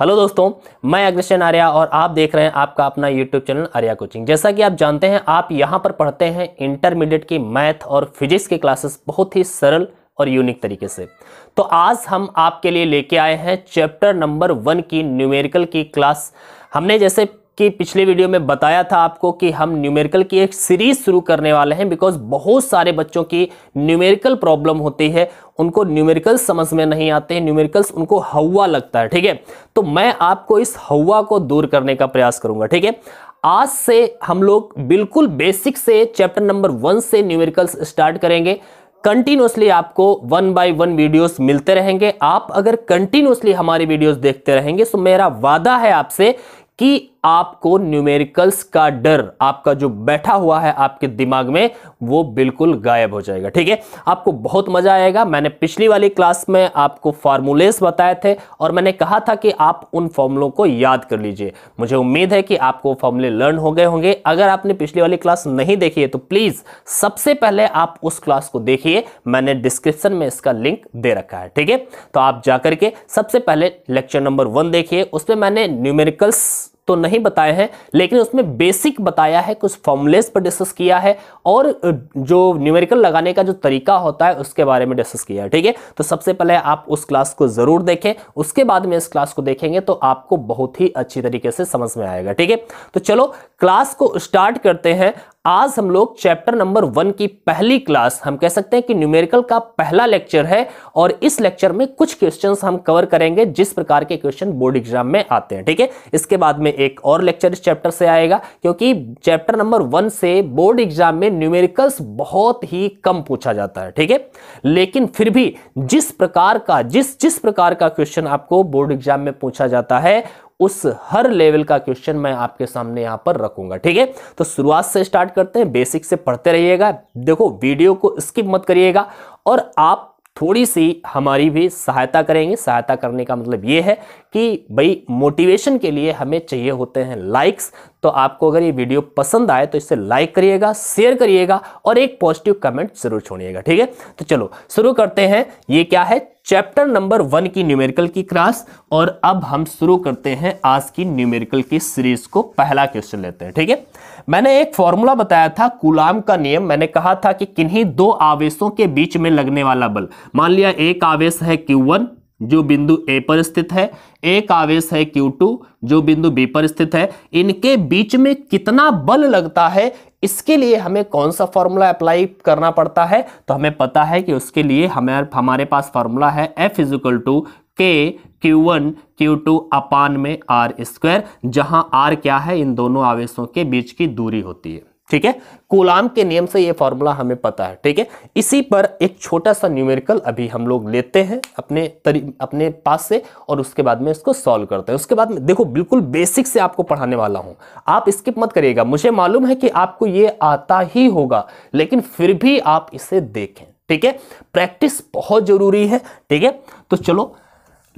Hello दोस्तों मैं अग्रसेन आर्या और आप देख रहे हैं आपका अपना यूट्यूब चैनल आर्या कोचिंग जैसा कि आप जानते हैं आप यहाँ पर पढ़ते हैं इंटरमीडिएट की मैथ और फिजिक्स की क्लासेस बहुत ही सरल और यूनिक तरीके से तो आज हम आपके लिए लेके आए हैं चैप्टर नंबर वन की न्यूमेरिकल की क्लास हमने जैसे कि पिछले वीडियो में बताया था आपको कि हम न्यूमेरिकल की एक सीरीज शुरू करने वाले हैं बिकॉज बहुत सारे बच्चों की न्यूमेरिकल प्रॉब्लम होती है उनको न्यूमेरिकल समझ में नहीं आते हैं न्यूमेरिकल्स उनको हवा लगता है ठीक है तो मैं आपको इस हवा को दूर करने का प्रयास करूंगा ठीक है आज से हम लोग बिल्कुल बेसिक से चैप्टर नंबर वन से न्यूमेरिकल्स स्टार्ट करेंगे कंटिन्यूसली आपको वन बाय वन वीडियोस मिलते रहेंगे आप अगर कंटिन्यूसली हमारी वीडियोस देखते रहेंगे तो मेरा वादा है आपसे कि आपको न्यूमेरिकल्स का डर आपका जो बैठा हुआ है आपके दिमाग में वो बिल्कुल गायब हो जाएगा ठीक है आपको बहुत मजा आएगा मैंने पिछली वाली क्लास में आपको फार्मूलेस बताए थे और मैंने कहा था कि आप उन फॉर्मुलों को याद कर लीजिए मुझे उम्मीद है कि आपको फॉर्मूले लर्न हो गए होंगे अगर आपने पिछली वाली क्लास नहीं देखी है तो प्लीज सबसे पहले आप उस क्लास को देखिए मैंने डिस्क्रिप्शन में इसका लिंक दे रखा है ठीक है तो आप जाकर के सबसे पहले लेक्चर नंबर वन देखिए उसमें मैंने न्यूमेरिकल्स तो नहीं बताए हैं लेकिन उसमें बेसिक बताया है कुछ फॉर्मुलेस पर डिस्कस किया है और जो न्यूमेरिकल लगाने का जो तरीका होता है उसके बारे में डिस्कस किया है ठीक है तो सबसे पहले आप उस क्लास को ज़रूर देखें उसके बाद में इस क्लास को देखेंगे तो आपको बहुत ही अच्छी तरीके से समझ में आएगा ठीक है तो चलो क्लास को स्टार्ट करते हैं आज हम लोग चैप्टर नंबर वन की पहली क्लास हम कह सकते हैं कि न्यूमेरिकल का पहला लेक्चर है और इस लेक्चर में कुछ क्वेश्चन हम कवर करेंगे जिस प्रकार के क्वेश्चन बोर्ड एग्जाम में आते हैं ठीक है इसके बाद में एक और लेक्चर इस चैप्टर से आएगा क्योंकि चैप्टर नंबर वन से बोर्ड एग्जाम में न्यूमेरिकल्स बहुत ही कम पूछा जाता है ठीक है लेकिन फिर भी जिस प्रकार का जिस जिस प्रकार का क्वेश्चन आपको बोर्ड एग्जाम में पूछा जाता है उस हर लेवल का क्वेश्चन मैं आपके सामने यहाँ पर रखूंगा ठीक है तो शुरुआत से स्टार्ट करते हैं बेसिक से पढ़ते रहिएगा देखो वीडियो को स्किप मत करिएगा और आप थोड़ी सी हमारी भी सहायता करेंगे सहायता करने का मतलब ये है कि भाई मोटिवेशन के लिए हमें चाहिए होते हैं लाइक्स तो आपको अगर ये वीडियो पसंद आए तो इसे लाइक करिएगा शेयर करिएगा और एक पॉजिटिव कमेंट जरूर छोड़िएगा ठीक है तो चलो शुरू करते हैं ये क्या है चैप्टर नंबर वन की न्यूमेरिकल की क्लास और अब हम शुरू करते हैं आज की न्यूमेरिकल की सीरीज को पहला क्वेश्चन लेते हैं ठीक है मैंने एक फॉर्मूला बताया था कुलाम का नियम मैंने कहा था कि किन्हीं दो आवेशों के बीच में लगने वाला बल मान लिया एक आवेश है Q1 जो बिंदु A पर स्थित है एक आवेश है Q2 जो बिंदु B पर स्थित है इनके बीच में कितना बल लगता है इसके लिए हमें कौन सा फॉर्मूला अप्लाई करना पड़ता है तो हमें पता है कि उसके लिए हमें हमारे पास फॉर्मूला है F equal to K Q1 Q2 अपान में R स्क्वायर जहां R क्या है इन दोनों आवेशों के बीच की दूरी होती है ठीक है कोलाम के नियम से ये फॉर्मूला हमें पता है ठीक है इसी पर एक छोटा सा न्यूमेरिकल अभी हम लोग लेते हैं अपने तरी अपने पास से और उसके बाद में इसको सॉल्व करते हैं उसके बाद में देखो बिल्कुल बेसिक से आपको पढ़ाने वाला हूं आप स्किप मत करिएगा मुझे मालूम है कि आपको ये आता ही होगा लेकिन फिर भी आप इसे देखें ठीक है प्रैक्टिस बहुत जरूरी है ठीक है तो चलो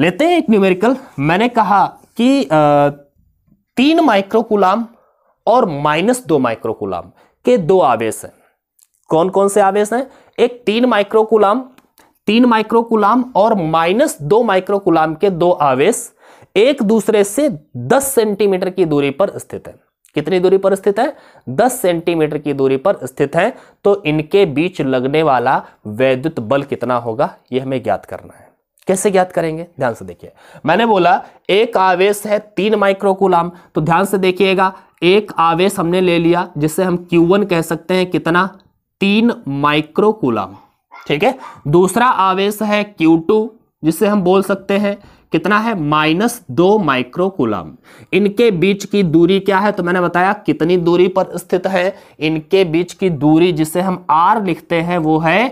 लेते हैं एक न्यूमेरिकल मैंने कहा कि तीन माइक्रोकुलाम और माइनस दो माइक्रोकुलाम के दो आवेश हैं कौन कौन से आवेश हैं एक तीन माइक्रोकुलाम तीन माइक्रोकुलाम और माइनस दो माइक्रोकुलाम के दो आवेश एक दूसरे से 10 सेंटीमीटर की दूरी पर स्थित है कितनी दूरी पर स्थित है 10 सेंटीमीटर की दूरी पर स्थित है तो इनके बीच लगने वाला वैद्युत बल कितना होगा यह हमें ज्ञात करना है कैसे ज्ञात करेंगे ध्यान से देखिए मैंने बोला एक आवेश है तीन माइक्रोकुलाम तो ध्यान से देखिएगा एक आवेश हमने ले लिया जिसे हम Q1 कह सकते हैं कितना तीन माइक्रोकुलाम ठीक है दूसरा आवेश है Q2 जिसे हम बोल सकते हैं कितना है माइनस दो माइक्रोकुलम इनके बीच की दूरी क्या है तो मैंने बताया कितनी दूरी पर स्थित है इनके बीच की दूरी जिसे हम आर लिखते हैं वो है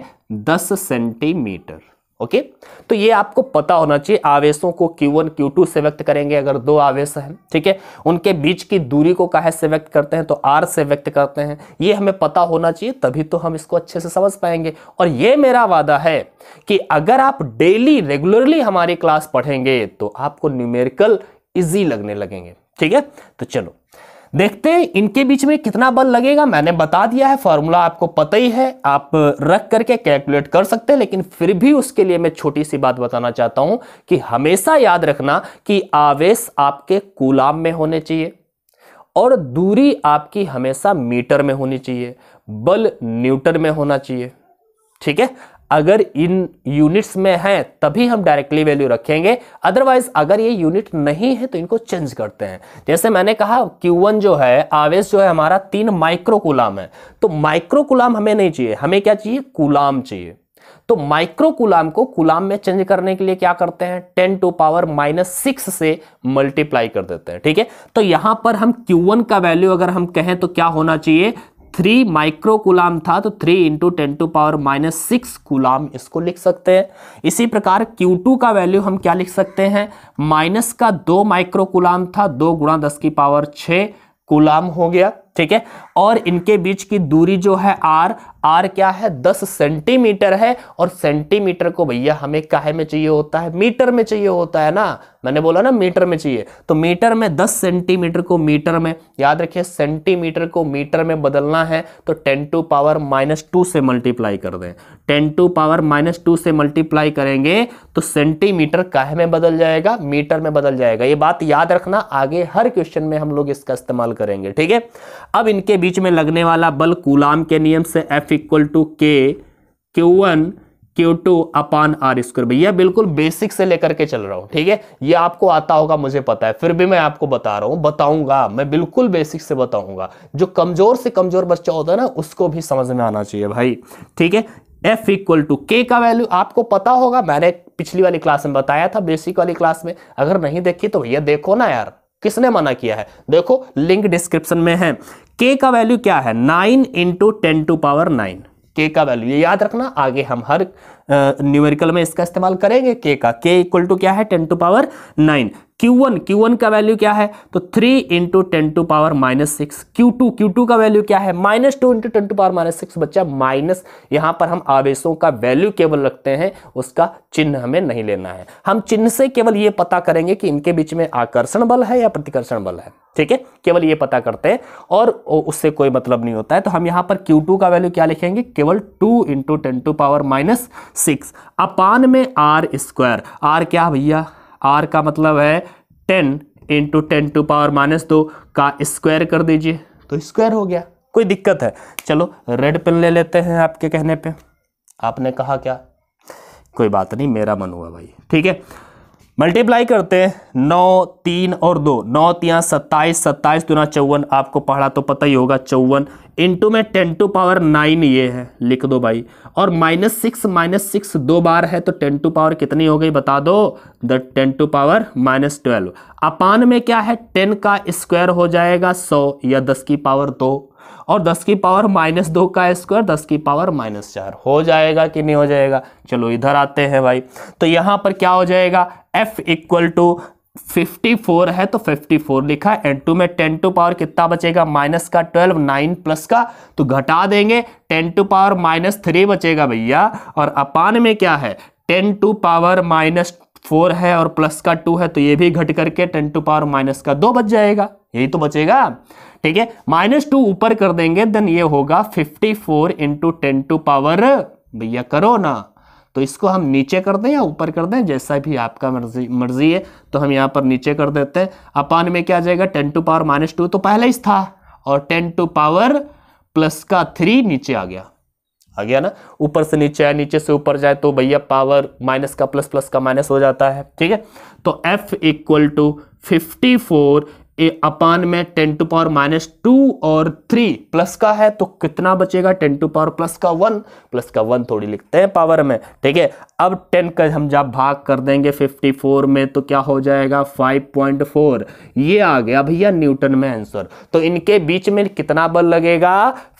दस सेंटीमीटर ओके तो ये आपको पता होना चाहिए आवेशों को Q1 Q2 से व्यक्त करेंगे अगर दो आवेश हैं ठीक है उनके बीच की दूरी को काहे से व्यक्त करते हैं तो R से व्यक्त करते हैं ये हमें पता होना चाहिए तभी तो हम इसको अच्छे से समझ पाएंगे और ये मेरा वादा है कि अगर आप डेली रेगुलरली हमारी क्लास पढ़ेंगे तो आपको न्यूमेरिकल ईजी लगने लगेंगे ठीक है तो चलो देखते हैं इनके बीच में कितना बल लगेगा मैंने बता दिया है फॉर्मूला आपको पता ही है आप रख करके कैलकुलेट कर सकते हैं लेकिन फिर भी उसके लिए मैं छोटी सी बात बताना चाहता हूं कि हमेशा याद रखना कि आवेश आपके कूलाम में होने चाहिए और दूरी आपकी हमेशा मीटर में होनी चाहिए बल न्यूटन में होना चाहिए ठीक है अगर इन यूनिट्स में है तभी हम डायरेक्टली वैल्यू रखेंगे अदरवाइज अगर ये यूनिट नहीं है तो इनको चेंज करते हैं जैसे मैंने कहा Q1 जो है आवेश जो है हमारा तीन माइक्रोकुलाम है तो माइक्रोकुलाम हमें नहीं चाहिए हमें क्या चाहिए कुलाम चाहिए तो माइक्रोकुलाम को कुलाम में चेंज करने के लिए क्या करते हैं ten to power minus six से मल्टीप्लाई कर देते हैं ठीक है तो यहां पर हम Q1 का वैल्यू अगर हम कहें तो क्या होना चाहिए थ्री माइक्रो कुलाम था तो three into ten to power minus six coulomb इसको लिख सकते हैं इसी प्रकार Q2 का वैल्यू हम क्या लिख सकते हैं माइनस का दो माइक्रो कुलाम था दो गुणा दस की पावर छः कुलाम हो गया ठीक है और इनके बीच की दूरी जो है आर आर क्या है दस सेंटीमीटर है और सेंटीमीटर को भैया हमें काहे में चाहिए होता है मीटर में चाहिए होता है ना मैंने बोला ना मीटर में चाहिए तो मीटर में दस सेंटीमीटर को मीटर में याद रखिए सेंटीमीटर को मीटर में बदलना है तो ten to power minus two से मल्टीप्लाई कर दें ten to power minus two से मल्टीप्लाई करेंगे तो सेंटीमीटर काहे में बदल जाएगा मीटर में बदल जाएगा ये बात याद रखना आगे हर क्वेश्चन में हम लोग इसका इस्तेमाल करेंगे ठीक है अब इनके बीच बीच में लगने वाला बल कूलाम के नियम से F equal to K Q one Q two upon R square भैया बिल्कुल बेसिक से लेकर के चल रहा हूं ठीक है ये आपको आता होगा मुझे पता है फिर भी मैं आपको बता रहा हूं बताऊंगा मैं बिल्कुल बेसिक से बताऊंगा जो कमजोर से कमजोर बच्चा होता है ना उसको भी समझ में आना चाहिए भाई ठीक है एफ इक्वल टू के का वैल्यू आपको पता होगा मैंने पिछली वाली क्लास में बताया था बेसिक वाली क्लास में अगर नहीं देखी तो भैया देखो ना यार किसने मना किया है देखो लिंक डिस्क्रिप्शन में है के का वैल्यू क्या है nine into ten to power nine K का वैल्यू ये याद रखना आगे हम हर न्यूमेरिकल में इसका इस्तेमाल करेंगे के का के इक्वल टू क्या है ten to power nine Q1 Q1 का वैल्यू क्या है तो three into ten to power minus six Q two Q two का वैल्यू क्या है minus two into ten to power minus six बच्चा माइनस यहाँ पर हम आवेशों का वैल्यू केवल रखते हैं उसका चिन्ह हमें नहीं लेना है हम चिन्ह से केवल ये पता करेंगे कि इनके बीच में आकर्षण बल है या प्रतिकर्षण बल है ठीक है केवल ये पता करते हैं और उससे कोई मतलब नहीं होता है तो हम यहाँ पर Q2 का वैल्यू क्या लिखेंगे केवल 2 into ten to power minus six upon में आर स्क्वायर आर क्या भैया आर का मतलब है ten into ten to power minus दो का स्क्वायर कर दीजिए तो स्क्वायर हो गया कोई दिक्कत है चलो रेड पेन ले लेते हैं आपके कहने पे आपने कहा क्या कोई बात नहीं मेरा मन हुआ भाई ठीक है मल्टीप्लाई करते हैं नौ तीन और दो नौ तिया सत्ताईस सत्ताईस दुना चौवन आपको पढ़ा तो पता ही होगा चौवन इंटू में टेन टू पावर नाइन ये है लिख दो भाई और माइनस सिक्स माइनस सिक्स दो बार है तो टेन टू पावर कितनी हो गई बता दो the ten to power minus twelve upon में क्या है टेन का स्क्वायर हो जाएगा सौ या दस की पावर दो और दस की पावर माइनस दो का स्क्वायर दस की पावर माइनस चार हो जाएगा कि नहीं हो जाएगा चलो इधर आते हैं भाई तो यहाँ पर क्या हो जाएगा एफ इक्वल टू 54 है तो 54 लिखा है एंड टू में टेन टू पावर कितना बचेगा माइनस का 12 9 प्लस का तो घटा देंगे ten to power minus three बचेगा भैया और अपान में क्या है ten to power minus four है और प्लस का टू है तो ये भी घट करके टेन टू पावर माइनस का दो बच जाएगा यही तो बचेगा ठीक है माइनस टू ऊपर कर देंगे देन ये होगा fifty four into ten to power भैया करो ना तो इसको हम नीचे कर दें या ऊपर कर दें जैसा भी आपका मर्जी मर्जी है तो हम यहाँ पर नीचे कर देते हैं अपान में क्या आ जाएगा ten to power minus two तो पहले ही था और टेन टू पावर प्लस का थ्री नीचे आ गया आ गया ना ऊपर से नीचे आया नीचे से ऊपर जाए तो भैया पावर माइनस का प्लस प्लस का माइनस हो जाता है ठीक है तो F equal to fifty four upon में ten to power minus two और थ्री प्लस का है तो कितना बचेगा टेन टू पावर प्लस का वन प्लस का वन थोड़ी लिखते हैं पावर में ठीक है अब टेन का हम जब भाग कर देंगे फिफ्टी फोर में तो क्या हो जाएगा फाइव पॉइंट फोर ये आ गया भैया न्यूटन में आंसर तो इनके बीच में कितना बल लगेगा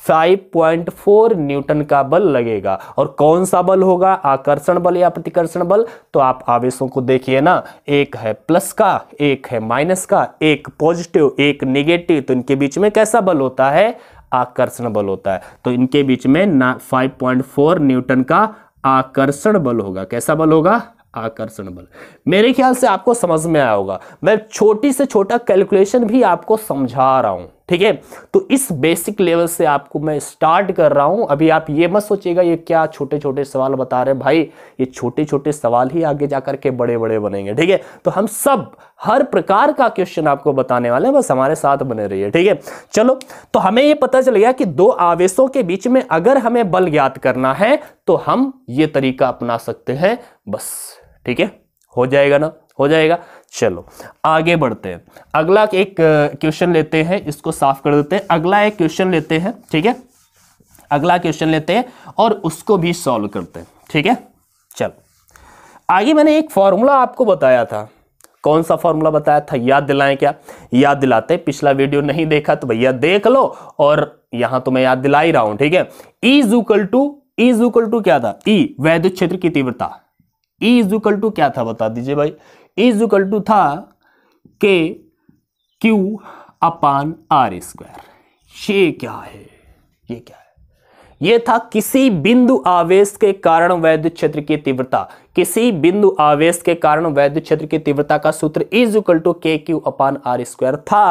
5.4 न्यूटन का बल लगेगा और कौन सा बल होगा आकर्षण बल या प्रतिकर्षण बल तो आप आवेशों को देखिए ना एक है प्लस का एक है माइनस का एक पॉजिटिव एक नेगेटिव तो इनके बीच में कैसा बल होता है आकर्षण बल होता है तो इनके बीच में ना 5.4 न्यूटन का आकर्षण बल होगा कैसा बल होगा आकर्षण बल मेरे ख्याल से आपको समझ में आया होगा मैं छोटी से छोटा कैलकुलेशन भी आपको समझा रहा हूं ठीक है तो इस बेसिक लेवल से आपको मैं स्टार्ट कर रहा हूं अभी आप ये मत सोचिएगा ये क्या छोटे छोटे सवाल बता रहे हैं भाई ये छोटे छोटे सवाल ही आगे जाकर के बड़े बड़े बनेंगे ठीक है तो हम सब हर प्रकार का क्वेश्चन आपको बताने वाले हैं बस हमारे साथ बने रहिए ठीक है चलो तो हमें ये पता चल गया कि दो आवेशों के बीच में अगर हमें बल ज्ञात करना है तो हम ये तरीका अपना सकते हैं बस ठीक है हो जाएगा ना हो जाएगा चलो आगे बढ़ते हैं अगला एक क्वेश्चन लेते हैं इसको साफ कर देते हैं अगला एक क्वेश्चन लेते हैं ठीक है अगला क्वेश्चन लेते हैं और उसको भी सॉल्व करते हैं ठीक है चलो आगे मैंने एक फॉर्मूला आपको बताया था कौन सा फॉर्मूला बताया था याद दिलाएं क्या याद दिलाते पिछला वीडियो नहीं देखा तो भैया देख लो और यहां तो मैं याद दिला ही रहा हूं ठीक है is equal to is equal to क्या था ई e, वैद्युत क्षेत्र की तीव्रता ई इज इक्वल टू क्या था बता दीजिए भाई इज इक्वल टू था के क्यू अपान आर स्क्वायर ये क्या है ये क्या है ये था किसी बिंदु आवेश के कारण वैद्य क्षेत्र की तीव्रता किसी बिंदु आवेश के कारण वैद्य क्षेत्र की तीव्रता का सूत्र is equal to K Q upon R square था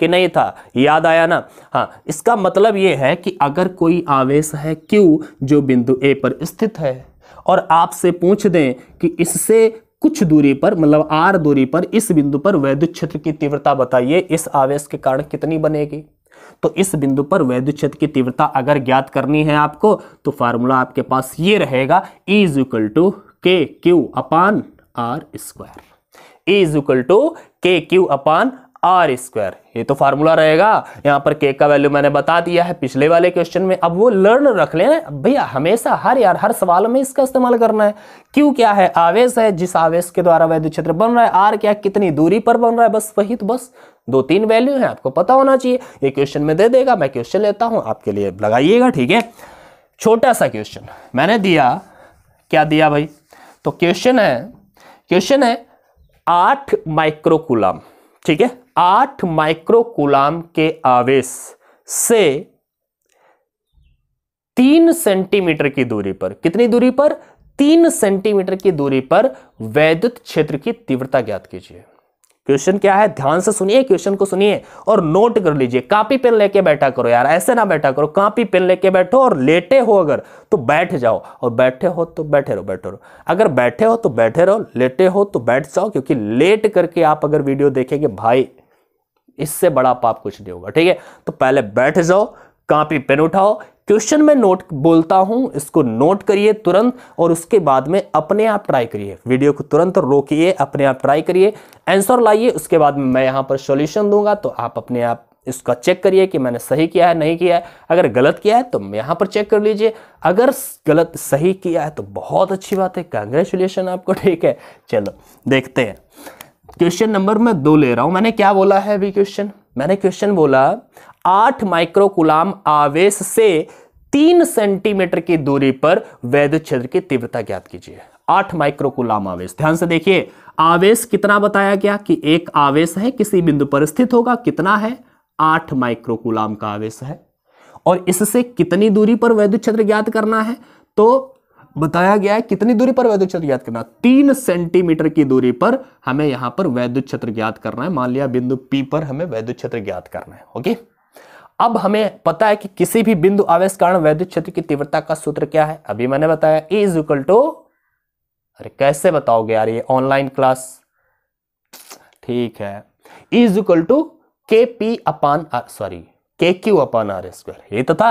कि नहीं था याद आया ना हाँ इसका मतलब यह है कि अगर कोई आवेश है क्यू जो बिंदु ए पर स्थित है और आपसे पूछ दें कि इससे कुछ दूरी पर मतलब आर दूरी पर इस बिंदु पर वैद्युत क्षेत्र की तीव्रता बताइए इस आवेश के कारण कितनी बनेगी तो इस बिंदु पर वैद्युत क्षेत्र की तीव्रता अगर ज्ञात करनी है आपको तो फार्मूला आपके पास ये रहेगा is equal to K Q upon R square is equal to K Q upon R square ये तो फार्मूला रहेगा यहाँ पर के का वैल्यू मैंने बता दिया है पिछले वाले क्वेश्चन में अब वो लर्न रख लेना भैया हमेशा हर यार हर सवाल में इसका इस्तेमाल करना है क्यों क्या है आवेश है जिस आवेश के द्वारा वैद्य क्षेत्र बन रहा है आर क्या कितनी दूरी पर बन रहा है बस वही तो बस दो तीन वैल्यू है आपको पता होना चाहिए ये क्वेश्चन में दे देगा मैं क्वेश्चन लेता हूँ आपके लिए लगाइएगा ठीक है छोटा सा क्वेश्चन मैंने दिया क्या दिया भाई तो क्वेश्चन है क्वेश्चन है आठ माइक्रोकुलम ठीक है आठ माइक्रोकुलाम के आवेश से तीन सेंटीमीटर की दूरी पर कितनी दूरी पर तीन सेंटीमीटर की दूरी पर वैद्युत क्षेत्र की तीव्रता ज्ञात कीजिए क्वेश्चन क्या है ध्यान से सुनिए क्वेश्चन को सुनिए और नोट कर लीजिए कापी पेन लेके बैठा करो यार ऐसे ना बैठा करो कापी पेन लेके बैठो और लेटे हो अगर तो बैठ जाओ और बैठे हो तो बैठे रहो बैठे रहो अगर बैठे हो तो बैठे रहो लेटे हो तो बैठ जाओ क्योंकि लेट करके आप अगर वीडियो देखेंगे भाई इससे बड़ा पाप कुछ नहीं होगा ठीक है तो पहले बैठ जाओ कापी पेन उठाओ क्वेश्चन में नोट बोलता हूं इसको नोट करिए तुरंत और उसके बाद में अपने आप ट्राई करिए वीडियो को तुरंत रोकिए अपने आप ट्राई करिए आंसर लाइए उसके बाद में मैं यहां पर सॉल्यूशन दूंगा तो आप अपने आप इसका चेक करिए कि मैंने सही किया है नहीं किया है अगर गलत किया है तो यहां पर चेक कर लीजिए अगर गलत सही किया है तो बहुत अच्छी बात है कंग्रेचुलेशन आपको ठीक है चलो देखते हैं क्वेश्चन नंबर मैं दो ले रहा हूं मैंने क्या बोला है अभी क्वेश्चन मैंने क्वेश्चन बोला आठ माइक्रोकुलाम आवेश से तीन सेंटीमीटर की दूरी पर वैद्य क्षेत्र की तीव्रता ज्ञात कीजिए आठ माइक्रोकुलाम आवेश ध्यान से देखिए आवेश कितना बताया गया कि एक आवेश है किसी बिंदु पर स्थित होगा कितना है आठ माइक्रोकुलाम का आवेश है और इससे कितनी दूरी पर वैद्युत क्षेत्र ज्ञात करना है तो बताया गया है कितनी दूरी पर वैद्युत क्षेत्र ज्ञात करना है तीन सेंटीमीटर की दूरी पर हमें यहां पर वैद्युत क्षेत्र ज्ञात करना है मान लिया बिंदु पी पर हमें वैद्युत क्षेत्र ज्ञात करना है ओके अब हमें पता है कि किसी भी बिंदु आवेश कारण वैद्युत क्षेत्र की तीव्रता का सूत्र क्या है अभी मैंने बताया ए इज इक्वल टू अरे कैसे बताओगे यार ये ऑनलाइन क्लास ठीक है is equal to K P upon sorry K Q upon R square ये तो था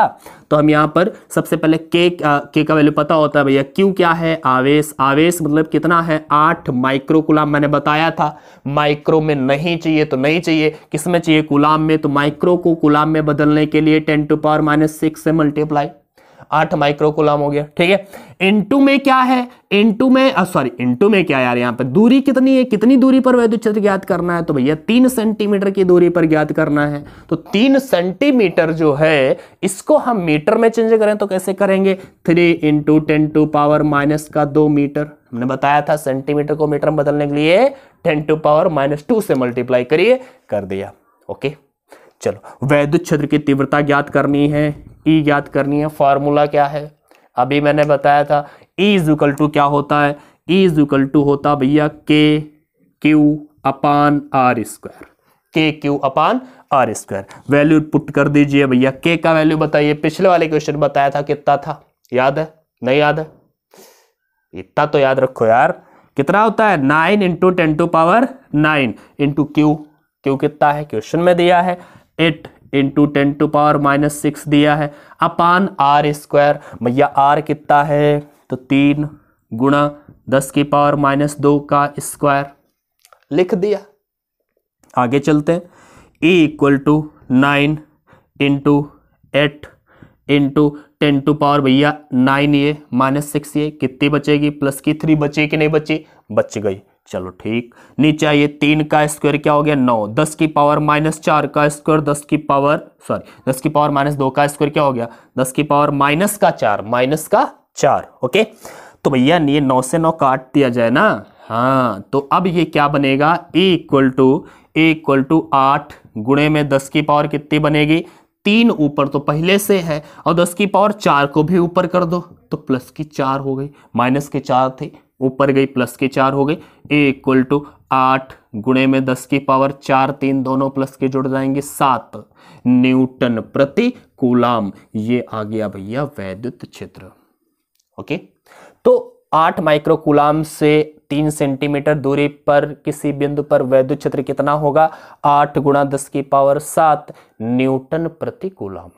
तो हम यहाँ पर सबसे पहले के के का वैल्यू पता होता है भैया क्यू क्या है आवेश आवेश मतलब कितना है आठ माइक्रो कुलाम मैंने बताया था माइक्रो में नहीं चाहिए तो नहीं चाहिए किसमें चाहिए गुलाम में तो माइक्रो को गुलाम में बदलने के लिए ten to power minus six से मल्टीप्लाई आठ माइक्रोकोलाम हो गया ठीक है इनटू में क्या है इनटू में सॉरी इनटू में क्या यार यहाँ पर दूरी कितनी है कितनी दूरी पर वैद्युत क्षेत्र ज्ञात करना है तो भैया तीन सेंटीमीटर की दूरी पर ज्ञात करना है तो तीन सेंटीमीटर जो है इसको हम मीटर में चेंज करें तो कैसे करेंगे three into ten to power minus का दो मीटर हमने बताया था सेंटीमीटर को मीटर में बदलने के लिए ten to power minus two से मल्टीप्लाई करिए कर दिया ओके चलो वैद्युत क्षेत्र की तीव्रता ज्ञात करनी है ई e याद करनी है फार्मूला क्या है अभी मैंने बताया था ई इक्वल टू क्या होता है ई इक्वल टू होता भैया K Q upon R square K Q upon R square value put कर दीजिए भैया के का वैल्यू बताइए पिछले वाले क्वेश्चन बताया था कितना था याद है नहीं याद है इतना तो याद रखो यार कितना होता है nine into ten to power nine into Q Q कितना है क्वेश्चन में दिया है eight into ten to power minus six दिया है अपान आर स्क्वायर भैया आर कितना है तो तीन गुणा दस की पावर माइनस दो का स्क्वायर लिख दिया आगे चलते हैं E equal to nine into eight into ten to power भैया नाइन ये माइनस सिक्स ये कितनी बचेगी प्लस की थ्री बचे कि नहीं बची बच गई चलो ठीक नीचे आइए तीन का स्क्वायर क्या हो गया नौ दस की पावर माइनस चार का स्क्वायर दस की पावर सॉरी दस की पावर माइनस दो का स्क्वायर क्या हो गया दस की पावर माइनस का चार माइनस का चार ओके तो भैया ये नौ से नौ काट दिया जाए ना हाँ तो अब ये क्या बनेगा A equal to A equal to आठ गुणे में दस की पावर कितनी बनेगी तीन ऊपर तो पहले से है और दस की पावर चार को भी ऊपर कर दो तो प्लस की चार हो गई माइनस के चार थे ऊपर गई प्लस के चार हो गई ए इक्वल टू आठ गुणे में दस की पावर चार तीन दोनों प्लस के जुड़ जाएंगे सात न्यूटन प्रति कूलाम ये आ गया भैया वैद्युत क्षेत्र ओके तो आठ माइक्रो कूलाम से तीन सेंटीमीटर दूरी पर किसी बिंदु पर वैद्युत क्षेत्र कितना होगा आठ गुणा दस की पावर सात न्यूटन प्रति कूलाम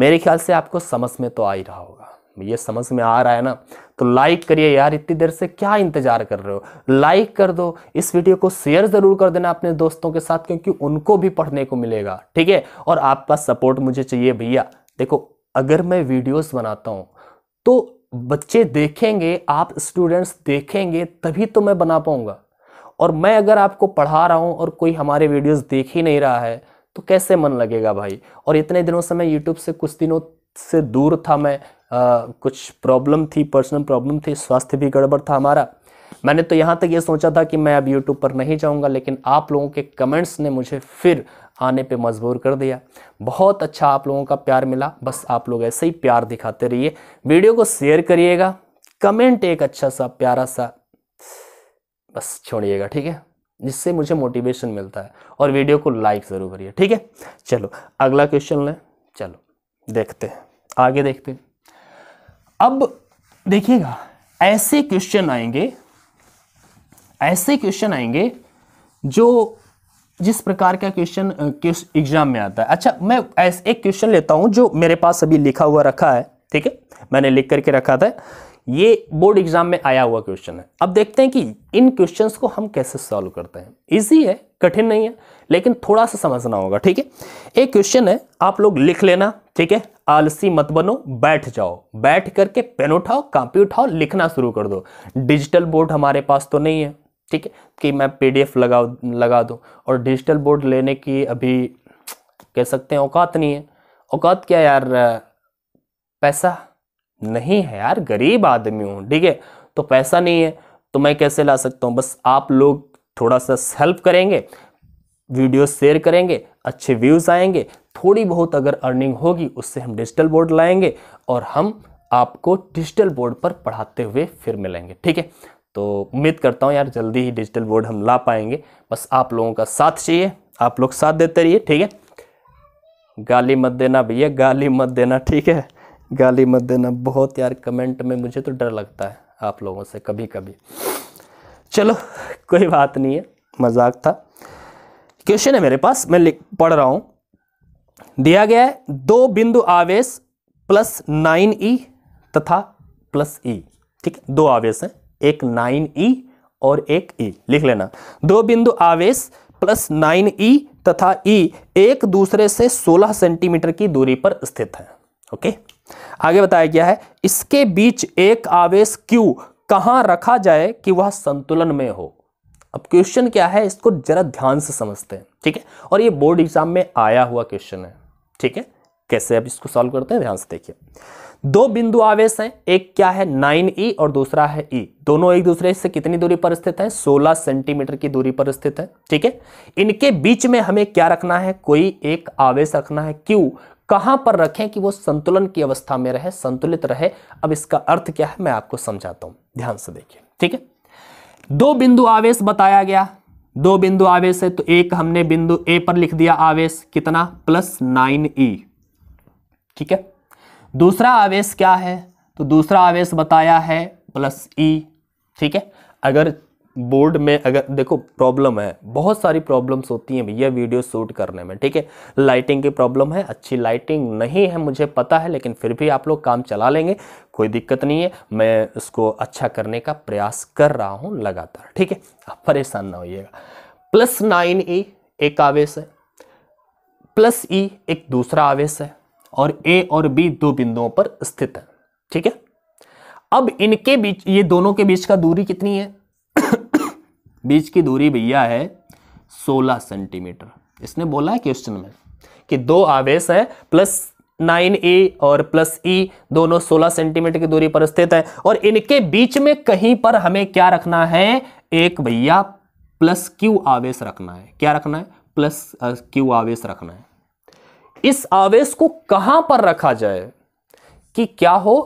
मेरे ख्याल से आपको समझ में तो आ ही रहा होगा ये समझ में आ रहा है ना तो लाइक करिए यार इतनी देर से क्या इंतज़ार कर रहे हो लाइक कर दो इस वीडियो को शेयर ज़रूर कर देना अपने दोस्तों के साथ क्योंकि उनको भी पढ़ने को मिलेगा ठीक है और आपका सपोर्ट मुझे चाहिए भैया देखो अगर मैं वीडियोस बनाता हूँ तो बच्चे देखेंगे आप स्टूडेंट्स देखेंगे तभी तो मैं बना पाऊंगा और मैं अगर आपको पढ़ा रहा हूँ और कोई हमारे वीडियोस देख ही नहीं रहा है तो कैसे मन लगेगा भाई और इतने दिनों से मैं यूट्यूब से कुछ दिनों से दूर था मैं आ, कुछ प्रॉब्लम थी पर्सनल प्रॉब्लम थी स्वास्थ्य भी गड़बड़ था हमारा मैंने तो यहाँ तक ये सोचा था कि मैं अब यूट्यूब पर नहीं जाऊँगा लेकिन आप लोगों के कमेंट्स ने मुझे फिर आने पे मजबूर कर दिया बहुत अच्छा आप लोगों का प्यार मिला बस आप लोग ऐसे ही प्यार दिखाते रहिए वीडियो को शेयर करिएगा कमेंट एक अच्छा सा प्यारा सा बस छोड़िएगा ठीक है जिससे मुझे मोटिवेशन मिलता है और वीडियो को लाइक ज़रूर करिए ठीक है चलो अगला क्वेश्चन लें चलो देखते हैं आगे देखते हैं अब देखिएगा ऐसे क्वेश्चन आएंगे ऐसे क्वेश्चन आएंगे जो जिस प्रकार का क्वेश्चन एग्जाम में आता है अच्छा मैं ऐसे एक क्वेश्चन लेता हूँ जो मेरे पास अभी लिखा हुआ रखा है ठीक है मैंने लिख करके रखा था ये बोर्ड एग्जाम में आया हुआ क्वेश्चन है अब देखते हैं कि इन क्वेश्चंस को हम कैसे सॉल्व करते हैं इजी है कठिन नहीं है लेकिन थोड़ा सा समझना होगा ठीक है एक क्वेश्चन है आप लोग लिख लेना ठीक है आलसी मत बनो बैठ जाओ बैठ करके पेन उठाओ कॉपी उठाओ लिखना शुरू कर दो डिजिटल बोर्ड हमारे पास तो नहीं है ठीक है कि मैं पीडीएफ लगा लगा दूँ और डिजिटल बोर्ड लेने की अभी कह सकते हैं औकात नहीं है औकात क्या यार पैसा नहीं है यार गरीब आदमी हूँ ठीक है तो पैसा नहीं है तो मैं कैसे ला सकता हूँ बस आप लोग थोड़ा सा हेल्प करेंगे वीडियो शेयर करेंगे अच्छे व्यूज़ आएंगे थोड़ी बहुत अगर अर्निंग होगी उससे हम डिजिटल बोर्ड लाएंगे और हम आपको डिजिटल बोर्ड पर पढ़ाते हुए फिर मिलेंगे ठीक है तो उम्मीद करता हूँ यार जल्दी ही डिजिटल बोर्ड हम ला पाएंगे बस आप लोगों का साथ चाहिए आप लोग साथ देते रहिए ठीक है गाली मत देना भैया गाली मत देना ठीक है गाली मत देना बहुत यार कमेंट में मुझे तो डर लगता है आप लोगों से कभी कभी चलो कोई बात नहीं है मजाक था क्वेश्चन है मेरे पास मैं लिख पढ़ रहा हूँ दिया गया है दो बिंदु आवेश प्लस नाइन ई तथा प्लस ई ठीक दो आवेश हैं एक नाइन ई और एक ई लिख लेना दो बिंदु आवेश प्लस नाइन ई तथा ई एक दूसरे से सोलह सेंटीमीटर की दूरी पर स्थित है ओके आगे बताया गया है इसके बीच एक आवेश क्यू कहां रखा जाए कि वह संतुलन में हो अब क्वेश्चन क्या है इसको जरा ध्यान से समझते हैं ठीक है और ये बोर्ड एग्जाम में आया हुआ क्वेश्चन है ठीक है कैसे अब इसको सॉल्व करते हैं ध्यान से देखिए दो बिंदु आवेश हैं एक क्या है नाइन ई e और दूसरा है ई e। दोनों एक दूसरे से कितनी दूरी पर स्थित हैं 16 सेंटीमीटर की दूरी पर स्थित है ठीक है इनके बीच में हमें क्या रखना है कोई एक आवेश रखना है क्यू कहां पर रखें कि वो संतुलन की अवस्था में रहे संतुलित रहे अब इसका अर्थ क्या है मैं आपको समझाता हूं ध्यान से देखिए ठीक है दो बिंदु आवेश बताया गया दो बिंदु आवेश है तो एक हमने बिंदु ए पर लिख दिया आवेश कितना प्लस नाइन ई e। ठीक है दूसरा आवेश क्या है तो दूसरा आवेश बताया है प्लस ई e। ठीक है अगर बोर्ड में अगर देखो प्रॉब्लम है बहुत सारी प्रॉब्लम्स होती हैं भैया वीडियो शूट करने में ठीक है लाइटिंग की प्रॉब्लम है अच्छी लाइटिंग नहीं है मुझे पता है लेकिन फिर भी आप लोग काम चला लेंगे कोई दिक्कत नहीं है मैं उसको अच्छा करने का प्रयास कर रहा हूँ लगातार ठीक है आप परेशान ना होइएगा प्लस नाइन ए एक आवेश है प्लस ई e एक दूसरा आवेश है और ए और बी दो बिंदुओं पर स्थित है ठीक है अब इनके बीच ये दोनों के बीच का दूरी कितनी है बीच की दूरी भैया है 16 सेंटीमीटर इसने बोला है क्वेश्चन में कि दो आवेश है प्लस नाइन ए और प्लस ई दोनों 16 सेंटीमीटर की दूरी पर स्थित है और इनके बीच में कहीं पर हमें क्या रखना है एक भैया प्लस क्यू आवेश रखना है क्या रखना है प्लस क्यू आवेश रखना है इस आवेश को कहां पर रखा जाए कि क्या हो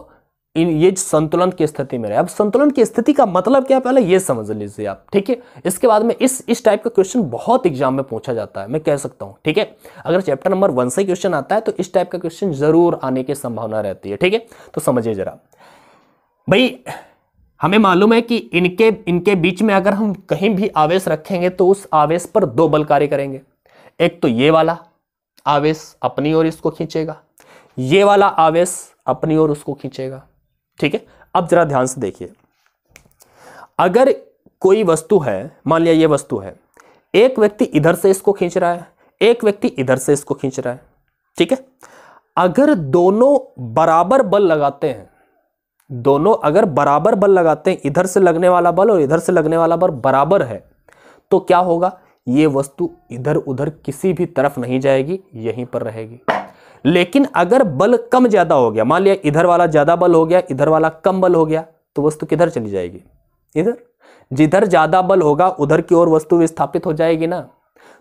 इन ये संतुलन की स्थिति में रहे अब संतुलन की स्थिति का मतलब क्या पहले ये समझ लीजिए आप ठीक है इसके बाद में इस इस टाइप का क्वेश्चन बहुत एग्जाम में पूछा जाता है मैं कह सकता हूँ ठीक है अगर चैप्टर नंबर वन से क्वेश्चन आता है तो इस टाइप का क्वेश्चन जरूर आने की संभावना रहती है ठीक है तो समझिए जरा भाई हमें मालूम है कि इनके इनके बीच में अगर हम कहीं भी आवेश रखेंगे तो उस आवेश पर दो बल कार्य करेंगे एक तो ये वाला आवेश अपनी ओर इसको खींचेगा ये वाला आवेश अपनी ओर उसको खींचेगा ठीक है अब जरा ध्यान से देखिए अगर कोई वस्तु है मान लिया ये वस्तु है एक व्यक्ति इधर से इसको खींच रहा है एक व्यक्ति इधर से इसको खींच रहा है ठीक है अगर दोनों बराबर बल लगाते हैं दोनों अगर बराबर बल लगाते हैं इधर से लगने वाला बल और इधर से लगने वाला बल बराबर है तो क्या होगा ये वस्तु इधर उधर किसी भी तरफ नहीं जाएगी यहीं पर रहेगी लेकिन अगर बल कम ज्यादा हो गया मान लिया इधर वाला ज्यादा बल हो गया इधर वाला कम बल हो गया तो वस्तु किधर चली जाएगी इधर जिधर ज्यादा बल होगा उधर की ओर वस्तु विस्थापित हो जाएगी ना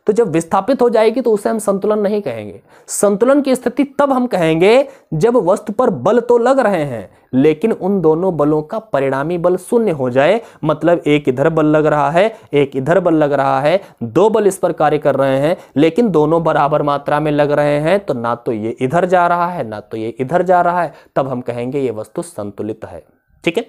तो जब विस्थापित हो जाएगी तो उसे हम संतुलन नहीं कहेंगे संतुलन की स्थिति तब हम कहेंगे जब वस्तु पर बल तो लग रहे हैं लेकिन उन दोनों बलों का परिणामी बल शून्य हो जाए मतलब एक इधर बल लग रहा है एक इधर बल लग रहा है दो बल इस पर कार्य कर रहे हैं लेकिन दोनों बराबर मात्रा में लग रहे हैं तो ना तो ये इधर जा रहा है ना तो ये इधर जा रहा है तब हम कहेंगे ये वस्तु संतुलित है ठीक है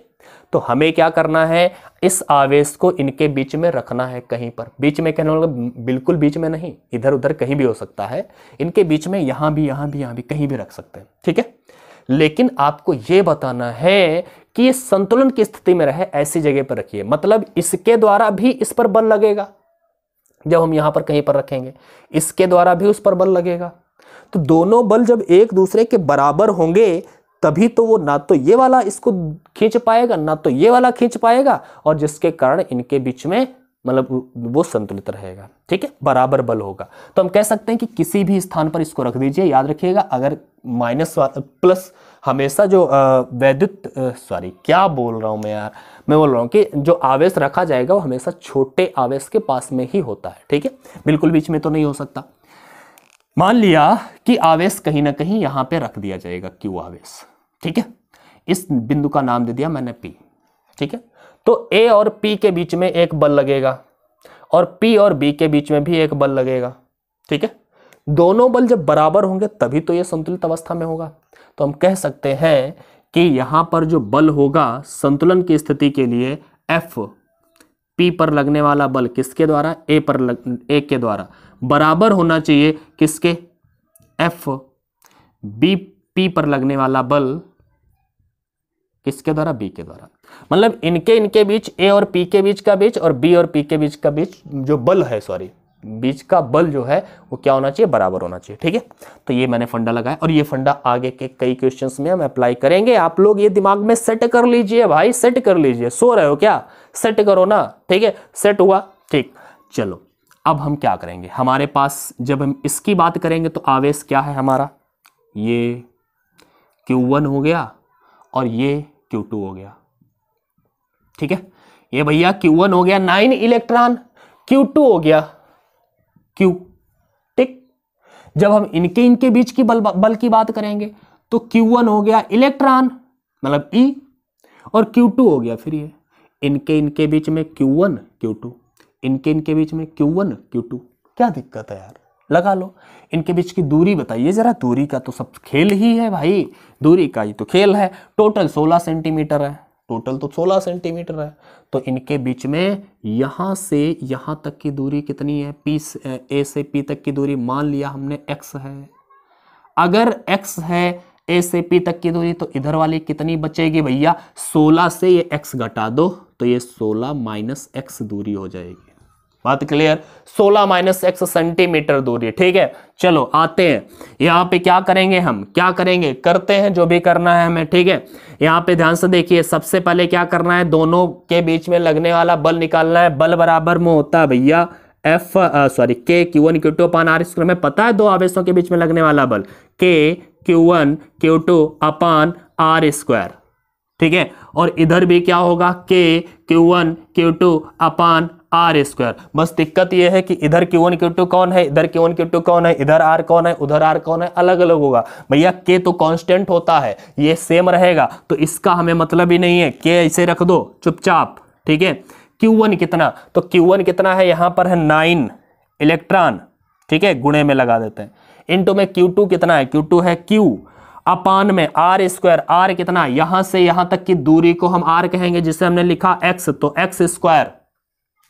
तो हमें क्या करना है इस आवेश को इनके बीच में रखना है कहीं पर बीच में कहने वाले बिल्कुल बीच में नहीं इधर उधर कहीं भी हो सकता है इनके बीच में यहां भी यहां भी यहां भी कहीं भी रख सकते हैं ठीक है लेकिन आपको यह बताना है कि ये संतुलन की स्थिति में रहे ऐसी जगह पर रखिए मतलब इसके द्वारा भी इस पर बल लगेगा जब हम यहां पर कहीं पर रखेंगे इसके द्वारा भी उस पर बल लगेगा तो दोनों बल जब एक दूसरे के बराबर होंगे तभी तो वो ना तो ये वाला इसको खींच पाएगा ना तो ये वाला खींच पाएगा और जिसके कारण इनके बीच में मतलब वो संतुलित रहेगा ठीक है बराबर बल होगा तो हम कह सकते हैं कि किसी भी स्थान पर इसको रख दीजिए याद रखिएगा अगर माइनस प्लस हमेशा जो वैद्युत सॉरी क्या बोल रहा हूँ मैं यार मैं बोल रहा हूँ कि जो आवेश रखा जाएगा वो हमेशा छोटे आवेश के पास में ही होता है ठीक है बिल्कुल बीच में तो नहीं हो सकता मान लिया कि आवेश कहीं ना कहीं यहाँ पे रख दिया जाएगा क्यू आवेश ठीक है इस बिंदु का नाम दे दिया मैंने पी ठीक है तो ए और पी के बीच में एक बल लगेगा और पी और बी के बीच में भी एक बल लगेगा ठीक है दोनों बल जब बराबर होंगे तभी तो ये संतुलित अवस्था में होगा तो हम कह सकते हैं कि यहां पर जो बल होगा संतुलन की स्थिति के लिए एफ पी पर लगने वाला बल किसके द्वारा ए पर लग ए के द्वारा बराबर होना चाहिए किसके एफ बी पी पर लगने वाला बल किसके द्वारा बी के द्वारा मतलब इनके इनके बीच ए और पी के बीच का बीच और बी और पी के बीच का बीच जो बल है सॉरी बीच का बल जो है वो क्या होना चाहिए बराबर होना चाहिए ठीक है तो ये मैंने फंडा लगाया और ये फंडा आगे के कई क्वेश्चंस में हम अप्लाई करेंगे आप लोग ये दिमाग में सेट कर लीजिए भाई सेट कर लीजिए सो रहे हो क्या सेट करो ना ठीक है सेट हुआ ठीक चलो अब हम क्या करेंगे हमारे पास जब हम इसकी बात करेंगे तो आवेश क्या है हमारा ये क्यू हो गया और ये क्यू हो गया ठीक है ये भैया Q1 हो गया नाइन इलेक्ट्रॉन Q2 हो गया Q ठीक जब हम इनके इनके बीच की बल बल की बात करेंगे तो Q1 हो गया इलेक्ट्रॉन मतलब E और Q2 हो गया फिर ये इनके इनके बीच में Q1 Q2 इनके इनके बीच में Q1 Q2 क्या दिक्कत है यार लगा लो इनके बीच की दूरी बताइए जरा दूरी का तो सब खेल ही है भाई दूरी का ही तो खेल है टोटल सोलह सेंटीमीटर है टोटल तो 16 सेंटीमीटर है तो इनके बीच में यहाँ से यहाँ तक की दूरी कितनी है पी से ए से पी तक की दूरी मान लिया हमने एक्स है अगर एक्स है ए से पी तक की दूरी तो इधर वाली कितनी बचेगी भैया 16 से ये एक्स घटा दो तो ये 16 माइनस एक्स दूरी हो जाएगी बात क्लियर 16 माइनस एक्स सेंटीमीटर दूरी ठीक है चलो आते हैं यहाँ पे क्या करेंगे हम क्या करेंगे करते हैं जो भी करना है हमें ठीक है यहाँ पे ध्यान से देखिए सबसे पहले क्या करना है दोनों के बीच में लगने वाला बल निकालना है बल बराबर में होता है भैया F sorry K Q one Q two upon R square में पता है दो आवेशों के बीच में लगने वाला बल K Q one Q two upon R square ठीक है और इधर भी क्या होगा K Q one Q two upon R square बस दिक्कत यह है कि इधर क्यू वन क्यू टू कौन है इधर क्यू वन क्यू टू कौन है इधर आर कौन है उधर आर कौन है अलग अलग होगा भैया के तो कांस्टेंट होता है ये सेम रहेगा तो इसका हमें मतलब ही नहीं है के ऐसे रख दो चुपचाप ठीक है क्यू वन कितना तो क्यू वन कितना है यहाँ पर है नाइन इलेक्ट्रॉन ठीक है गुणे में लगा देते हैं इंटू में क्यू टू कितना है क्यू टू है क्यू अपान में आर स्क्वायर आर कितना यहां से यहां तक की दूरी को हम आर कहेंगे जिसे हमने लिखा एक्स तो एक्स स्क्वायर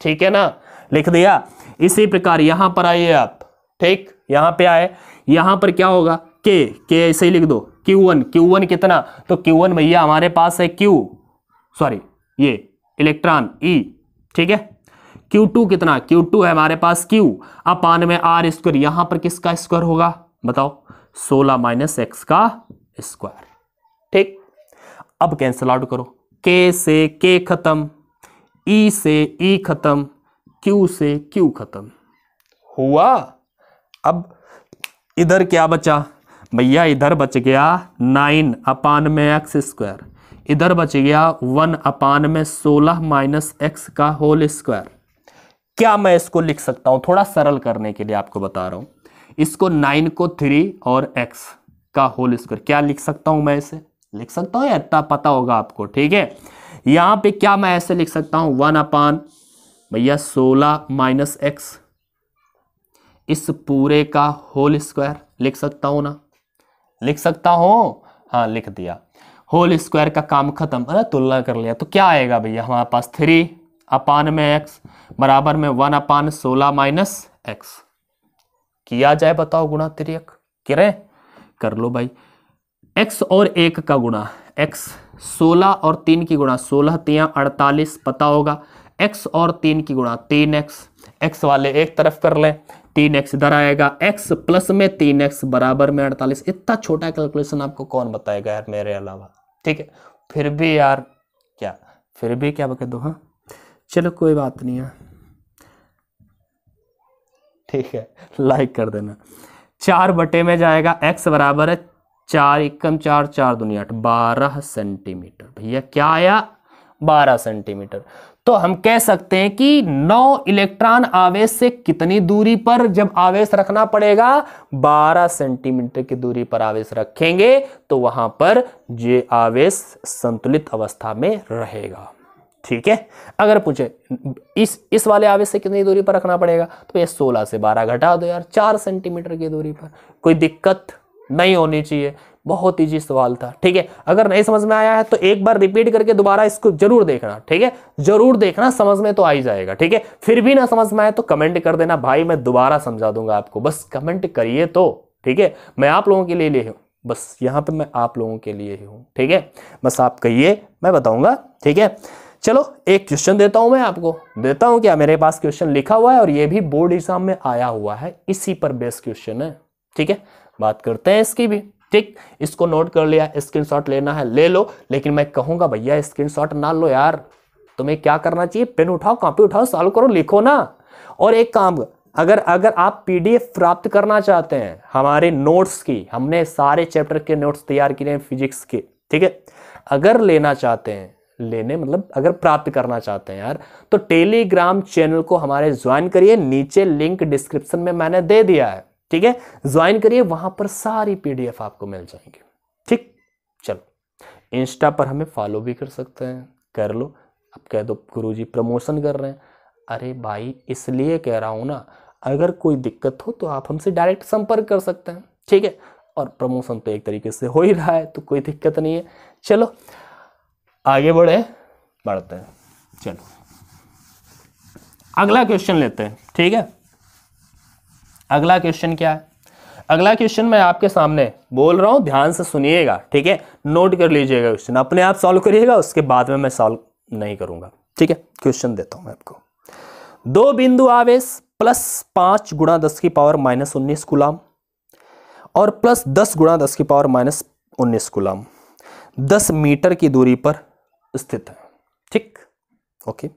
ठीक है ना लिख दिया इसी प्रकार यहां पर आइए आप ठीक यहां पे आए यहां पर क्या होगा के के ऐसे ही लिख दो Q1 Q1 कितना तो Q1 भैया हमारे पास है Q सॉरी ये इलेक्ट्रॉन E ठीक है Q2 कितना Q2 है हमारे पास Q अपान में आर स्क्वायर यहां पर किसका स्क्वायर होगा बताओ 16 माइनस एक्स का स्क्वायर ठीक अब कैंसिल आउट करो K से K खत्म ई से ई खत्म क्यू से क्यू खत्म हुआ अब इधर क्या बचा भैया इधर बच गया नाइन अपान में एक्स स्क्वायर इधर बच गया वन अपान में सोलह माइनस एक्स का होल स्क्वायर क्या मैं इसको लिख सकता हूं थोड़ा सरल करने के लिए आपको बता रहा हूं इसको नाइन को थ्री और एक्स का होल स्क्वायर क्या लिख सकता हूं मैं इसे लिख सकता हूं इतना पता होगा आपको ठीक है यहां पे क्या मैं ऐसे लिख सकता हूं वन अपान भैया सोलह माइनस एक्स इस पूरे का होल स्क्वायर लिख सकता हूं ना लिख सकता हूं हाँ लिख दिया होल स्क्वायर का काम खत्म अरे तुलना कर लिया तो क्या आएगा भैया हमारे पास थ्री अपान में एक्स बराबर में वन अपान सोलह माइनस एक्स किया जाए बताओ गुणा तिरक करें कर लो भाई एक्स और एक का गुणा एक्स सोलह और तीन की गुणा सोलह तिया तो अड़तालीस पता होगा एक्स और तीन की गुणा तीन एक्स एक्स वाले एक तरफ कर लें तीन एक्स इधर आएगा एक्स प्लस में तीन एक्स बराबर में अड़तालीस इतना छोटा कैलकुलेशन आपको कौन बताएगा यार मेरे अलावा ठीक है फिर भी यार क्या फिर भी क्या कह दो हाँ चलो कोई बात नहीं है ठीक है लाइक कर देना चार बटे में जाएगा एक्स बराबर है चार एकम चार चार दुनिया आठ बारह सेंटीमीटर भैया क्या आया बारह सेंटीमीटर तो हम कह सकते हैं कि नौ इलेक्ट्रॉन आवेश से कितनी दूरी पर जब आवेश रखना पड़ेगा बारह सेंटीमीटर की दूरी पर आवेश रखेंगे तो वहां पर ये आवेश संतुलित अवस्था में रहेगा ठीक है अगर पूछे इस इस वाले आवेश से कितनी दूरी पर रखना पड़ेगा तो ये 16 से 12 घटा दो यार 4 सेंटीमीटर की दूरी पर कोई दिक्कत नहीं होनी चाहिए बहुत ईजी सवाल था ठीक है अगर नहीं समझ में आया है तो एक बार रिपीट करके दोबारा इसको जरूर देखना ठीक है जरूर देखना समझ में तो आ ही जाएगा ठीक है फिर भी ना समझ में आए तो कमेंट कर देना भाई मैं दोबारा समझा दूंगा आपको बस कमेंट करिए तो ठीक है मैं आप लोगों के लिए ले हूँ बस यहां पे मैं आप लोगों के लिए ही हूं ठीक है बस आप कहिए मैं बताऊंगा ठीक है चलो एक क्वेश्चन देता हूं मैं आपको देता हूं क्या मेरे पास क्वेश्चन लिखा हुआ है और ये भी बोर्ड एग्जाम में आया हुआ है इसी पर बेस्ट क्वेश्चन है ठीक है बात करते हैं इसकी भी ठीक इसको नोट कर लिया स्क्रीनशॉट लेना है ले लो लेकिन मैं कहूंगा भैया स्क्रीनशॉट ना लो यार तुम्हें क्या करना चाहिए पेन उठाओ कॉपी उठाओ सॉल्व करो लिखो ना और एक काम अगर अगर आप पीडीएफ प्राप्त करना चाहते हैं हमारे नोट्स की हमने सारे चैप्टर के नोट्स तैयार किए हैं फिजिक्स के ठीक है अगर लेना चाहते हैं लेने मतलब अगर प्राप्त करना चाहते हैं यार तो टेलीग्राम चैनल को हमारे ज्वाइन करिए नीचे लिंक डिस्क्रिप्शन में मैंने दे दिया है ठीक है ज्वाइन करिए वहां पर सारी पीडीएफ आपको मिल जाएंगे ठीक चलो इंस्टा पर हमें फॉलो भी कर सकते हैं कर लो अब कह दो गुरु जी प्रमोशन कर रहे हैं अरे भाई इसलिए कह रहा हूं ना अगर कोई दिक्कत हो तो आप हमसे डायरेक्ट संपर्क कर सकते हैं ठीक है और प्रमोशन तो एक तरीके से हो ही रहा है तो कोई दिक्कत नहीं है चलो आगे बढ़े बढ़ते हैं चलो अगला क्वेश्चन लेते हैं ठीक है अगला क्वेश्चन क्या है अगला क्वेश्चन मैं आपके सामने बोल रहा हूँ ध्यान से सुनिएगा ठीक है नोट कर लीजिएगा क्वेश्चन अपने आप सॉल्व करिएगा उसके बाद में मैं सॉल्व नहीं करूँगा ठीक है क्वेश्चन देता हूँ मैं आपको दो बिंदु आवेश प्लस पाँच गुणा दस की पावर माइनस उन्नीस गुलाम और प्लस दस गुणा दस की पावर माइनस उन्नीस गुलाम दस मीटर की दूरी पर स्थित है ठीक ओके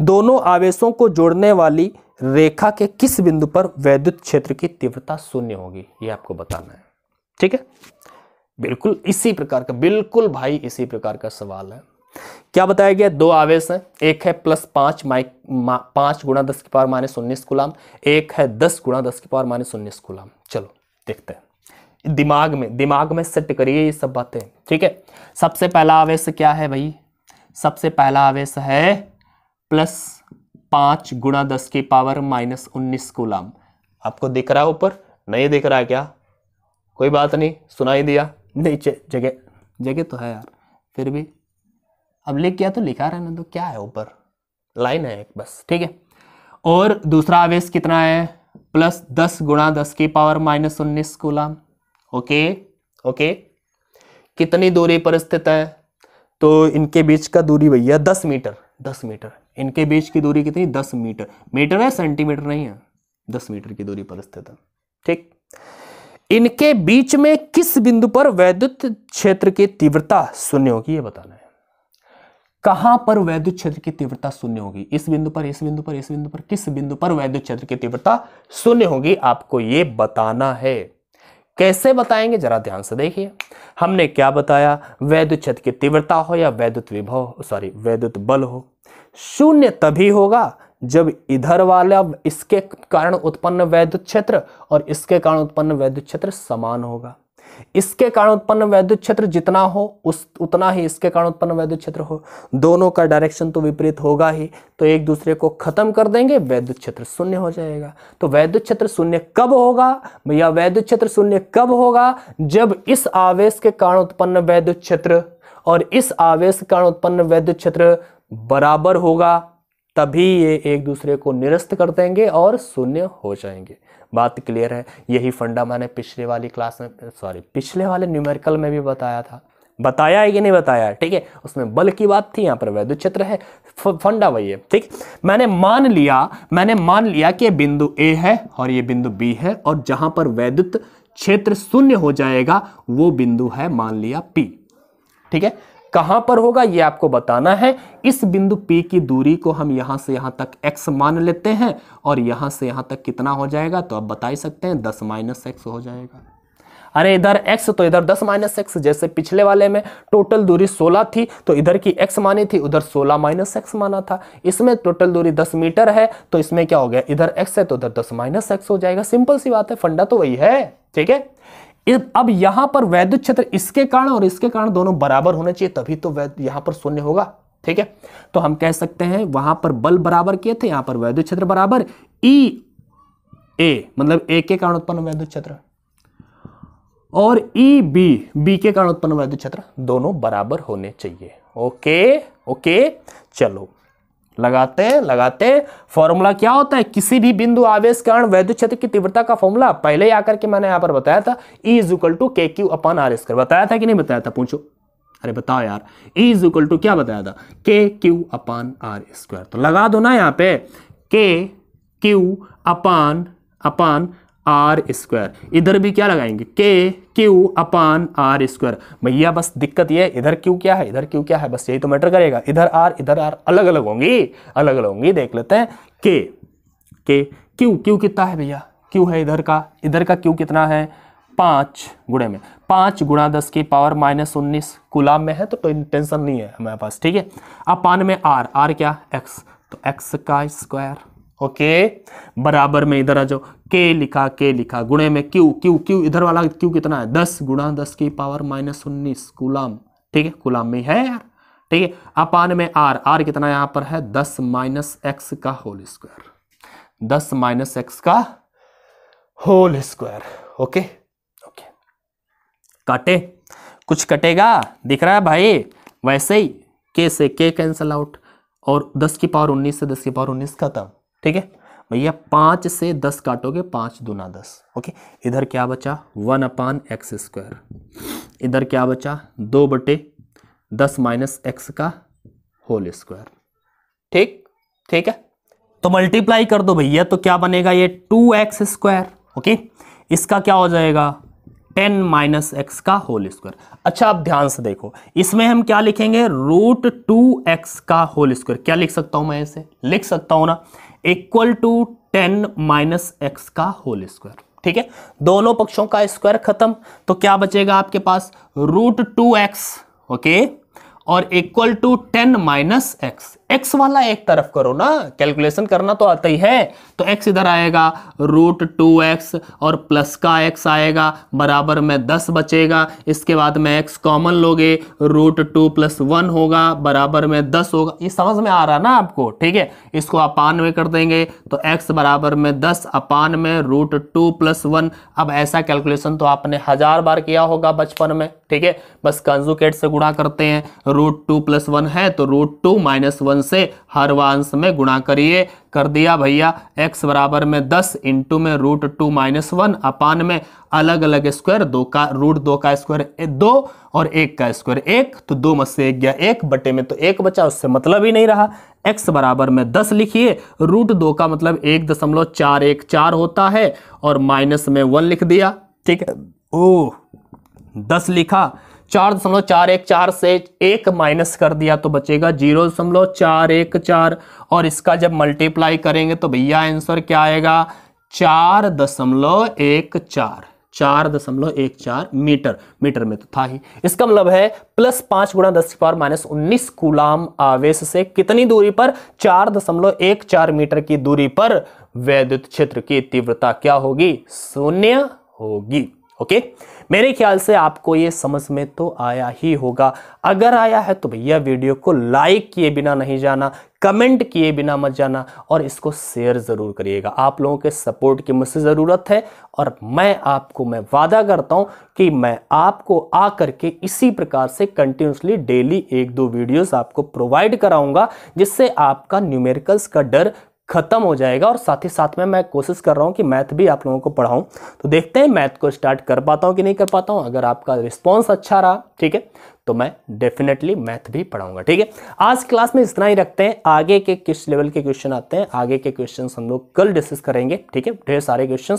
दोनों आवेशों को जोड़ने वाली रेखा के किस बिंदु पर वैद्युत क्षेत्र की तीव्रता शून्य होगी ये आपको बताना है ठीक है बिल्कुल इसी प्रकार का बिल्कुल भाई इसी प्रकार का सवाल है क्या बताया गया दो आवेश हैं एक है प्लस पांच माइक मा, गुणा दस की पावर माइनस उन्नीस गुलाम एक है दस गुणा दस की पावर माइनस उन्नीस गुलाम चलो देखते हैं दिमाग में दिमाग में सेट करिए ये सब बातें ठीक है सबसे पहला आवेश क्या है भाई सबसे पहला आवेश है प्लस पाँच गुणा दस के पावर माइनस उन्नीस गुलाम आपको दिख रहा है ऊपर नहीं दिख रहा है क्या कोई बात नहीं सुनाई दिया नहीं जगह जगह तो है यार फिर भी अब लिख गया तो लिखा रहना तो क्या है ऊपर लाइन है एक बस ठीक है और दूसरा आवेश कितना है प्लस दस गुणा दस की पावर माइनस उन्नीस गुलाम ओके ओके कितनी दूरी पर स्थित है तो इनके बीच का दूरी भैया दस मीटर दस मीटर इनके बीच की दूरी कितनी दस मीटर मीटर है सेंटीमीटर नहीं है दस मीटर की दूरी पर स्थित है ठीक इनके बीच में किस बिंदु पर वैद्युत क्षेत्र की तीव्रता शून्य होगी ये बताना है कहां पर वैद्युत क्षेत्र की तीव्रता शून्य होगी इस बिंदु पर इस बिंदु पर इस बिंदु पर किस बिंदु पर वैद्युत क्षेत्र की तीव्रता शून्य होगी आपको ये बताना है कैसे बताएंगे जरा ध्यान से देखिए हमने क्या बताया वैद्युत क्षेत्र की तीव्रता हो या वैद्युत विभव सॉरी वैद्युत बल हो शून्य तभी होगा जब इधर वाला इसके कारण उत्पन्न वैद्युत क्षेत्र और इसके कारण उत्पन्न वैद्युत क्षेत्र समान होगा इसके कारण उत्पन्न वैद्युत क्षेत्र जितना हो उस उतना ही इसके कारण उत्पन्न वैद्युत क्षेत्र हो दोनों का डायरेक्शन तो विपरीत होगा ही तो एक दूसरे को खत्म कर देंगे वैद्युत क्षेत्र शून्य हो जाएगा तो वैद्युत क्षेत्र शून्य कब होगा या वैद्युत क्षेत्र शून्य कब होगा जब इस आवेश के कारण उत्पन्न वैद्युत क्षेत्र और इस आवेश कारण उत्पन्न वैद्युत क्षेत्र बराबर होगा तभी ये एक दूसरे को निरस्त कर देंगे और शून्य हो जाएंगे बात क्लियर है यही फंडा मैंने पिछले वाली क्लास में सॉरी पिछले वाले न्यूमेरिकल में भी बताया था बताया है कि नहीं बताया ठीक है उसमें बल की बात थी यहाँ पर वैद्युत क्षेत्र है फंडा वही है ठीक मैंने मान लिया मैंने मान लिया कि बिंदु ए है और ये बिंदु बी है और जहां पर वैद्युत क्षेत्र शून्य हो जाएगा वो बिंदु है मान लिया पी ठीक है कहां पर होगा ये आपको बताना है इस बिंदु P की दूरी को हम यहां से यहां तक x मान लेते हैं और यहां से यहां तक कितना हो जाएगा तो आप बता ही सकते हैं दस माइनस एक्स हो जाएगा अरे इधर x तो इधर 10 माइनस एक्स जैसे पिछले वाले में टोटल दूरी 16 थी तो इधर की x मानी थी उधर 16 माइनस एक्स माना था इसमें टोटल दूरी 10 मीटर है तो इसमें क्या हो गया इधर x है तो उधर 10 माइनस एक्स हो जाएगा सिंपल सी बात है फंडा तो वही है ठीक है अब यहां पर वैद्युत क्षेत्र इसके कारण और इसके कारण दोनों बराबर होने चाहिए तभी तो वैद्य यहां पर शून्य होगा ठीक है तो हम कह सकते हैं वहां पर बल बराबर किए थे यहां पर वैद्युत क्षेत्र बराबर ई ए मतलब ए के कारण उत्पन्न वैद्युत क्षेत्र और ई बी बी के कारण उत्पन्न वैद्युत क्षेत्र दोनों बराबर होने चाहिए ओके ओके चलो लगाते हैं लगाते हैं फॉर्मूला क्या होता है किसी भी बिंदु आवेश कारण वैद्युत क्षेत्र की तीव्रता का फॉर्मूला पहले ही आकर के मैंने यहां पर बताया था E is equal to K Q upon R square बताया था कि नहीं बताया था पूछो अरे बताओ यार ई इज इक्वल टू क्या बताया था के क्यू अपान आर स्क्वायर तो लगा दो ना यहाँ पे K Q upon upon R square इधर भी क्या लगाएंगे के क्यू अपान आर स्क्वायर भैया बस दिक्कत ये है इधर क्यू क्या है इधर क्यू क्या है बस यही तो मैटर करेगा इधर आर इधर आर अलग अलग होंगी अलग अलग होंगी देख लेते हैं के के क्यू क्यू कितना है भैया क्यू है इधर का इधर का क्यू कितना है पाँच गुणे में पाँच गुणा दस की पावर माइनस उन्नीस गुलाब में है तो टेंशन तो नहीं है हमारे पास ठीक है अपान में आर आर क्या एक्स तो एक्स का स्क्वायर ओके बराबर में इधर आ जाओ के लिखा के लिखा गुणे में क्यू क्यू क्यू इधर वाला क्यू कितना है दस गुणा दस की पावर माइनस उन्नीस गुलाम ठीक है गुलाम में है यार ठीक है अपान में आर आर कितना यहाँ पर है दस माइनस एक्स का होल स्क्वायर दस माइनस एक्स का होल स्क्वायर ओके ओके काटे कुछ कटेगा दिख रहा है भाई वैसे ही के से के कैंसल आउट और दस की पावर उन्नीस से दस की पावर उन्नीस खत्म ठीक है भैया पाँच से दस काटोगे पाँच दूना दस ओके इधर क्या बचा वन अपान एक्स स्क्वायर इधर क्या बचा दो बटे दस माइनस एक्स का होल स्क्वायर ठीक ठीक है तो मल्टीप्लाई कर दो भैया तो क्या बनेगा ये टू एक्स स्क्वायर ओके इसका क्या हो जाएगा टेन माइनस एक्स का होल स्क्वायर अच्छा आप ध्यान से देखो इसमें हम क्या लिखेंगे रूट टू एक्स का होल स्क्वायर क्या लिख सकता हूं मैं इसे लिख सकता हूं ना equal to ten minus X का होल स्क्वायर ठीक है दोनों पक्षों का स्क्वायर खत्म तो क्या बचेगा आपके पास रूट टू एक्स ओके और equal to ten minus X X वाला एक तरफ करो ना कैलकुलेशन करना तो आता ही है तो एक्स इधर आएगा रूट टू एक्स और प्लस का एक्स आएगा बराबर में दस बचेगा इसके बाद में एक्स कॉमन लोगे रूट टू प्लस वन होगा बराबर में दस होगा ये समझ में आ रहा ना आपको ठीक है इसको अपान में कर देंगे तो एक्स बराबर में दस अपान में रूट टू प्लस वन अब ऐसा कैलकुलेशन तो आपने हजार बार किया होगा बचपन में ठीक है बस कंजुकेट से गुणा करते हैं रूट टू प्लस वन है तो रूट टू माइनस वन इक्यावन से हर वंश में गुणा करिए कर दिया भैया x बराबर में दस इंटू में root two minus one upon में अलग अलग स्क्वायर दो का रूट दो का स्क्वायर दो और एक का स्क्वायर एक तो दो मत से एक गया एक बटे में तो एक बचा उससे मतलब ही नहीं रहा x बराबर में दस लिखिए रूट दो का मतलब एक दशमलव चार एक चार होता है और माइनस में वन लिख दिया ठीक है ओ दस लिखा चार दशमलव चार एक चार से एक माइनस कर दिया तो बचेगा जीरो दशमलव चार एक चार और इसका जब मल्टीप्लाई करेंगे तो भैया आंसर क्या आएगा चार दशमलव एक चार चार दशमलव एक चार मीटर मीटर में तो था ही इसका मतलब है प्लस पांच गुणा दस पार माइनस उन्नीस कुलाम आवेश से कितनी दूरी पर चार दशमलव एक चार मीटर की दूरी पर वैद्युत क्षेत्र की तीव्रता क्या होगी शून्य होगी ओके मेरे ख्याल से आपको ये समझ में तो आया ही होगा अगर आया है तो भैया वीडियो को लाइक किए बिना नहीं जाना कमेंट किए बिना मत जाना और इसको शेयर ज़रूर करिएगा आप लोगों के सपोर्ट की मुझसे ज़रूरत है और मैं आपको मैं वादा करता हूँ कि मैं आपको आ करके इसी प्रकार से कंटिन्यूसली डेली एक दो वीडियोस आपको प्रोवाइड कराऊंगा जिससे आपका न्यूमेरिकल्स का डर खत्म हो जाएगा और साथ ही साथ में मैं कोशिश कर रहा हूँ कि मैथ भी आप लोगों को पढ़ाऊँ तो देखते हैं मैथ को स्टार्ट कर पाता हूँ कि नहीं कर पाता हूँ अगर आपका रिस्पॉन्स अच्छा रहा ठीक है तो मैं डेफिनेटली मैथ भी पढ़ाऊंगा ठीक है आज क्लास में इतना ही रखते हैं आगे के किस लेवल के क्वेश्चन आते हैं आगे के क्वेश्चन हम लोग कल डिस्कस करेंगे ठीक है ढेर सारे क्वेश्चन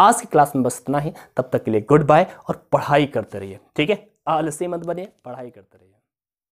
आज की क्लास में बस इतना ही तब तक के लिए गुड बाय और पढ़ाई करते रहिए ठीक है आलसी मत बनिए पढ़ाई करते रहिए